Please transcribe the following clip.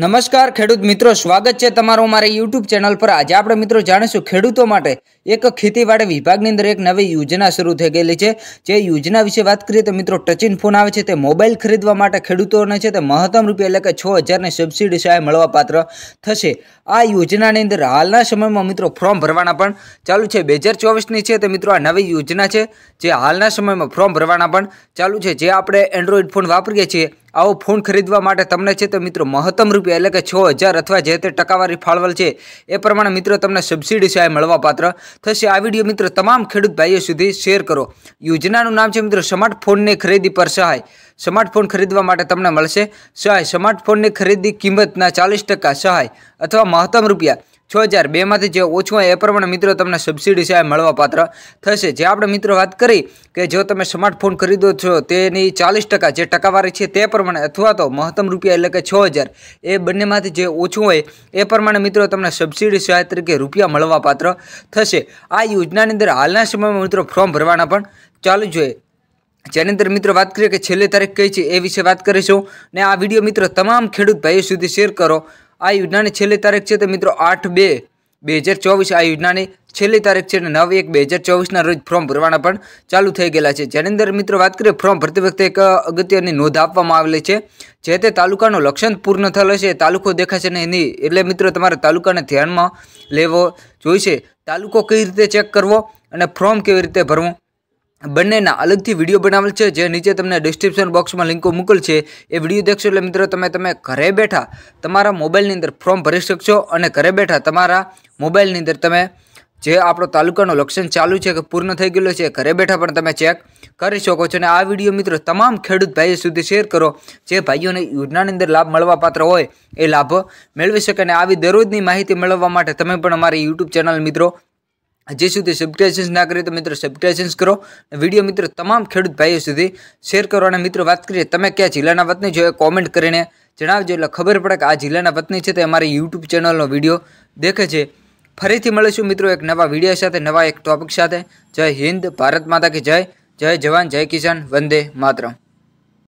નમસ્કાર ખેડૂત મિત્રો સ્વાગત છે તમારું અમારી યુટ્યુબ ચેનલ પર આજે આપણે મિત્રો જાણીશું ખેડૂતો માટે એક ખેતીવાડી વિભાગની અંદર એક નવી યોજના શરૂ થઈ ગયેલી છે જે યોજના વિશે વાત કરીએ તો મિત્રો ટચિંગ ફોન આવે છે તે મોબાઈલ ખરીદવા માટે ખેડૂતોને છે તે મહત્તમ રૂપિયા એટલે કે છ હજારની સબસિડી સહાય મળવાપાત્ર થશે આ યોજનાની અંદર હાલના સમયમાં મિત્રો ફોર્મ ભરવાના પણ ચાલુ છે બે હજાર ચોવીસની છે તે મિત્રો આ નવી યોજના છે જે હાલના સમયમાં ફોર્મ ભરવાના પણ ચાલુ છે જે આપણે એન્ડ્રોઈડ ફોન વાપરીએ છીએ આવો ફોન ખરીદવા માટે તમને છે તો મિત્રો મહત્તમ રૂપિયા એટલે કે છ હજાર અથવા જે તે ટકાવારી ફાળવલ છે એ પ્રમાણે મિત્રો તમને સબસિડી સહાય મળવાપાત્ર થશે આ વિડીયો મિત્રો તમામ ખેડૂત ભાઈઓ સુધી શેર કરો યોજનાનું નામ છે મિત્રો સ્માર્ટફોનની ખરીદી પર સહાય સ્માર્ટફોન ખરીદવા માટે તમને મળશે સહાય સ્માર્ટફોનની ખરીદી કિંમતના ચાલીસ ટકા સહાય અથવા મહત્તમ રૂપિયા છ હજાર બેમાંથી જે ઓછું હોય એ પ્રમાણે મિત્રો તમને સબસિડી સહાય મળવાપાત્ર થશે જે આપણે મિત્રો વાત કરી કે જો તમે સ્માર્ટફોન ખરીદો છો તેની ચાલીસ ટકા જે ટકાવારી છે તે પ્રમાણે અથવા તો મહત્તમ રૂપિયા એટલે કે છ હજાર એ બંનેમાંથી જે ઓછું હોય એ પ્રમાણે મિત્રો તમને સબસિડી સહાય તરીકે રૂપિયા મળવાપાત્ર થશે આ યોજનાની અંદર હાલના સમયમાં મિત્રો ફોર્મ ભરવાના પણ ચાલુ જોઈએ જેની અંદર મિત્રો વાત કરીએ કે છેલ્લી તારીખ કઈ છે એ વિશે વાત કરીશું ને આ વિડીયો મિત્રો તમામ ખેડૂત ભાઈઓ સુધી શેર કરો આ યોજનાની છેલ્લી તારીખ છે તો મિત્રો આઠ બે બે હજાર ચોવીસ આ યોજનાની છેલ્લી તારીખ છે અને નવ એક બે હજાર ચોવીસના રોજ ફોર્મ ભરવાના પણ ચાલુ થઈ ગયેલા છે જેની અંદર મિત્રો વાત કરીએ ફોર્મ ભરતી વખતે એક અગત્યની નોંધ આપવામાં આવેલી છે જે તે તાલુકાનો લક્ષણ પૂર્ણ થયેલો છે તાલુકો દેખાશે નહીં એટલે મિત્રો તમારે તાલુકાને ધ્યાનમાં લેવો જોઈશે તાલુકો કઈ રીતે ચેક કરવો અને ફોર્મ કેવી રીતે ભરવું બંનેના અલગથી વિડીયો બનાવેલ છે જે નીચે તમને ડિસ્ક્રિપ્શન બોક્સમાં લિંકો મોકલ છે એ વિડીયો દેખશો એટલે મિત્રો તમે તમે ઘરે બેઠા તમારા મોબાઈલની અંદર ફોર્મ ભરી શકશો અને ઘરે બેઠા તમારા મોબાઈલની અંદર તમે જે આપણો તાલુકાનો લક્ષણ ચાલુ છે કે પૂર્ણ થઈ ગયેલો છે ઘરે બેઠા પણ તમે ચેક કરી શકો છો અને આ વિડીયો મિત્રો તમામ ખેડૂત ભાઈઓ સુધી શેર કરો જે ભાઈઓને યોજનાની અંદર લાભ મળવાપાત્ર હોય એ લાભ મેળવી શકે અને આવી દરરોજની માહિતી મેળવવા માટે તમે પણ અમારી યુટ્યુબ ચેનલ મિત્રો જે સુધી સબસ્ક્રાઇબન્સ ના કરીએ તો મિત્રો સબસ્ક્રાઇબન્સ કરો વિડીયો મિત્રો તમામ ખેડૂત ભાઈઓ સુધી શેર કરો અને મિત્રો વાત કરીએ તમે ક્યાં જિલ્લાના વતની છો કોમેન્ટ કરીને જણાવજો એટલે ખબર પડે કે આ જિલ્લાના વતની છે તે અમારી યુટ્યુબ ચેનલનો વિડીયો દેખે છે ફરીથી મળીશું મિત્રો એક નવા વિડીયો સાથે નવા એક ટોપિક સાથે જય હિન્દ ભારત માતા કે જય જય જવાન જય કિસાન વંદે માતરમ